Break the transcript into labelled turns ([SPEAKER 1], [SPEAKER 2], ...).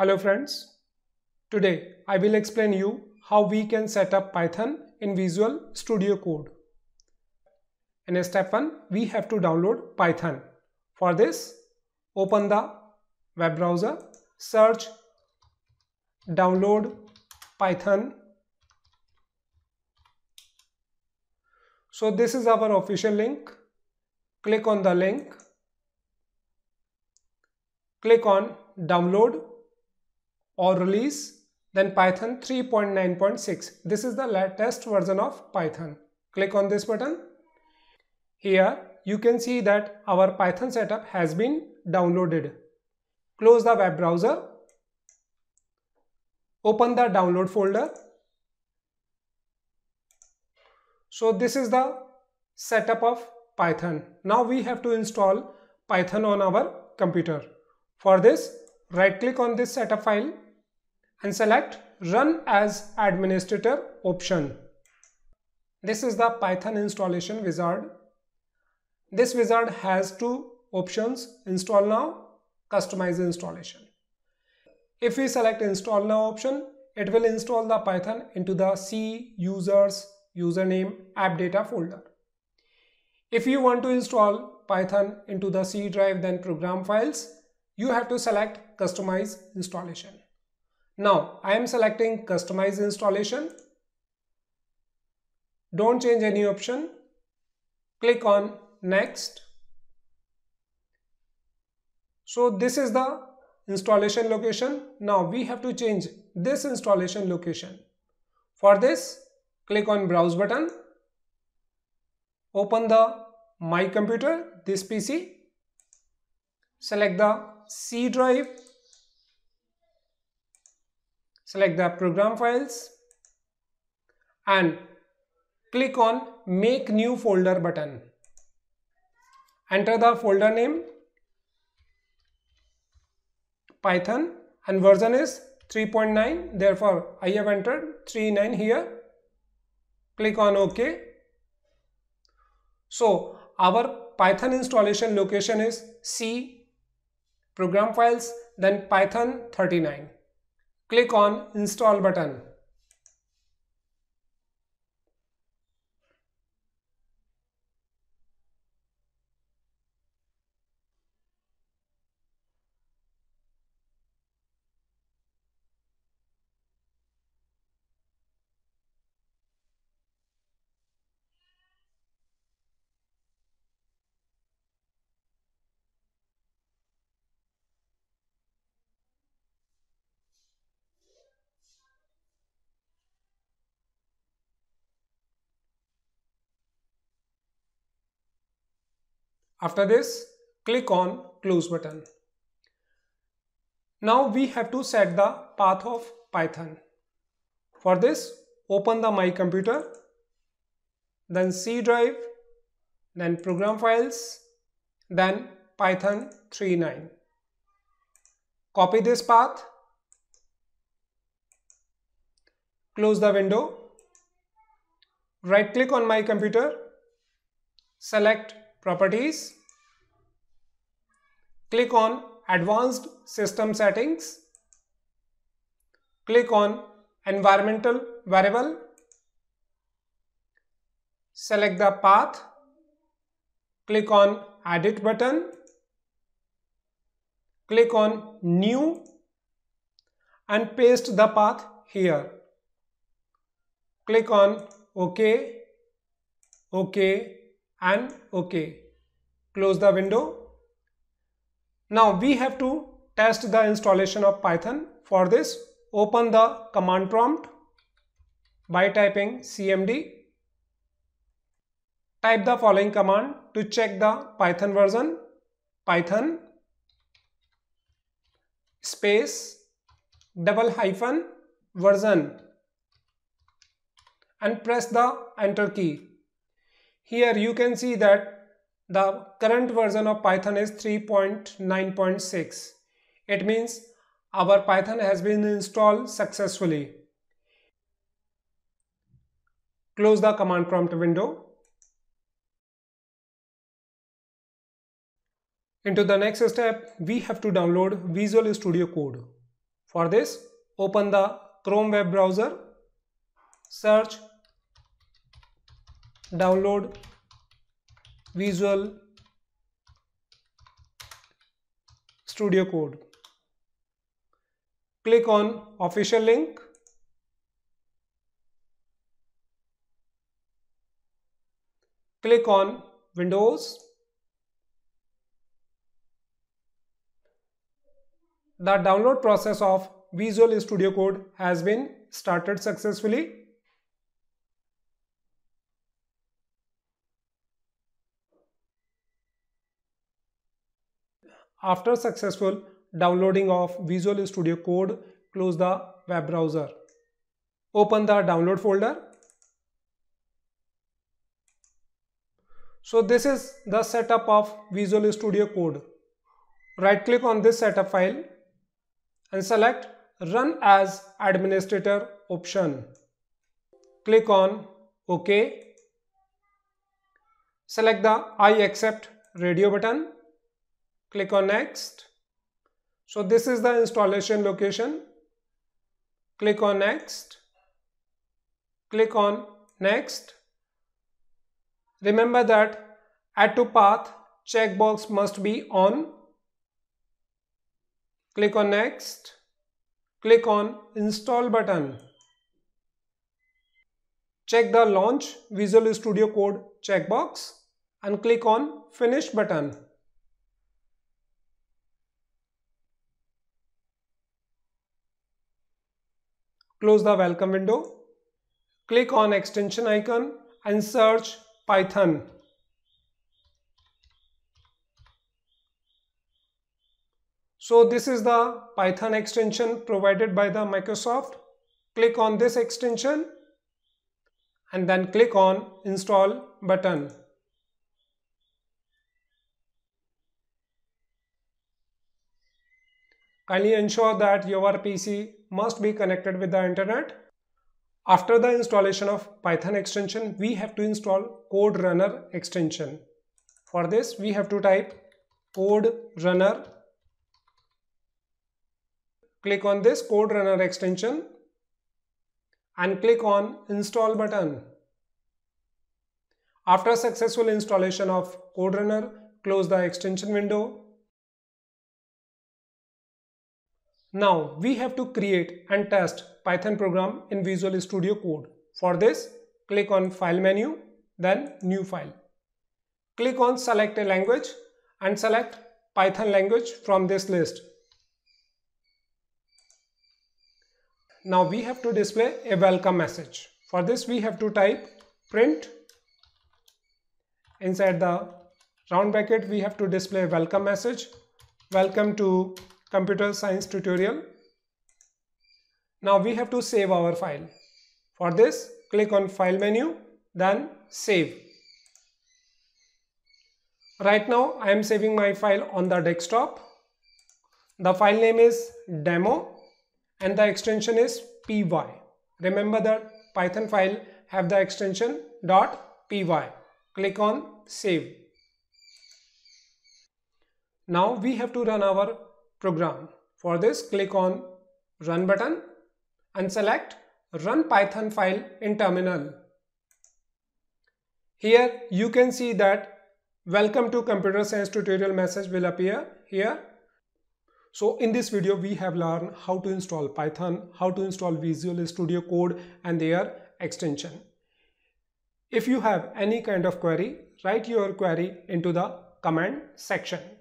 [SPEAKER 1] Hello friends. Today I will explain you how we can set up Python in Visual Studio Code. In step 1 we have to download Python. For this open the web browser, search download Python. So this is our official link. Click on the link. Click on download or release then Python 3.9.6. This is the latest version of Python. Click on this button. Here you can see that our Python setup has been downloaded. Close the web browser. Open the download folder. So this is the setup of Python. Now we have to install Python on our computer. For this, right click on this setup file and select Run as Administrator option. This is the Python installation wizard. This wizard has two options, Install Now, Customize Installation. If we select Install Now option, it will install the Python into the C users username app data folder. If you want to install Python into the C drive then program files, you have to select customize installation. Now I am selecting customize installation. Don't change any option. Click on next. So this is the installation location. Now we have to change this installation location. For this, click on browse button. Open the my computer, this PC. Select the C drive select the program files and click on make new folder button. Enter the folder name Python and version is 3.9 therefore I have entered 3.9 here click on OK so our Python installation location is C program files then Python 39 click on install button After this, click on close button. Now we have to set the path of Python. For this, open the My Computer, then C drive, then Program Files, then Python 3.9. Copy this path, close the window, right click on My Computer, select properties, click on advanced system settings, click on environmental variable, select the path, click on edit button, click on new and paste the path here. Click on OK, OK, and OK. Close the window. Now we have to test the installation of Python. For this, open the command prompt by typing cmd. Type the following command to check the Python version. Python space double hyphen version and press the enter key here you can see that the current version of Python is 3.9.6. It means our Python has been installed successfully. Close the command prompt window. Into the next step, we have to download Visual Studio Code. For this, open the Chrome web browser, search download Visual Studio Code. Click on official link. Click on Windows. The download process of Visual Studio Code has been started successfully. After successful downloading of Visual Studio Code, close the web browser. Open the download folder. So this is the setup of Visual Studio Code. Right click on this setup file and select run as administrator option. Click on OK. Select the I accept radio button click on next so this is the installation location click on next click on next remember that add to path checkbox must be on click on next click on install button check the launch visual studio code checkbox and click on finish button Close the welcome window. Click on extension icon and search Python. So this is the Python extension provided by the Microsoft. Click on this extension and then click on install button. Kindly ensure that your PC must be connected with the internet. After the installation of Python extension, we have to install code runner extension. For this, we have to type code runner. Click on this code runner extension and click on install button. After successful installation of code runner, close the extension window Now we have to create and test Python program in Visual Studio Code. For this, click on File menu, then New File. Click on Select a language and select Python language from this list. Now we have to display a welcome message. For this we have to type print. Inside the round bracket we have to display welcome message. Welcome to computer science tutorial. Now we have to save our file. For this, click on file menu, then save. Right now, I am saving my file on the desktop. The file name is demo and the extension is py. Remember that Python file have the extension .py. Click on save. Now we have to run our program. For this, click on Run button and select Run Python file in terminal. Here you can see that welcome to computer science tutorial message will appear here. So in this video we have learned how to install Python, how to install Visual Studio Code and their extension. If you have any kind of query, write your query into the comment section.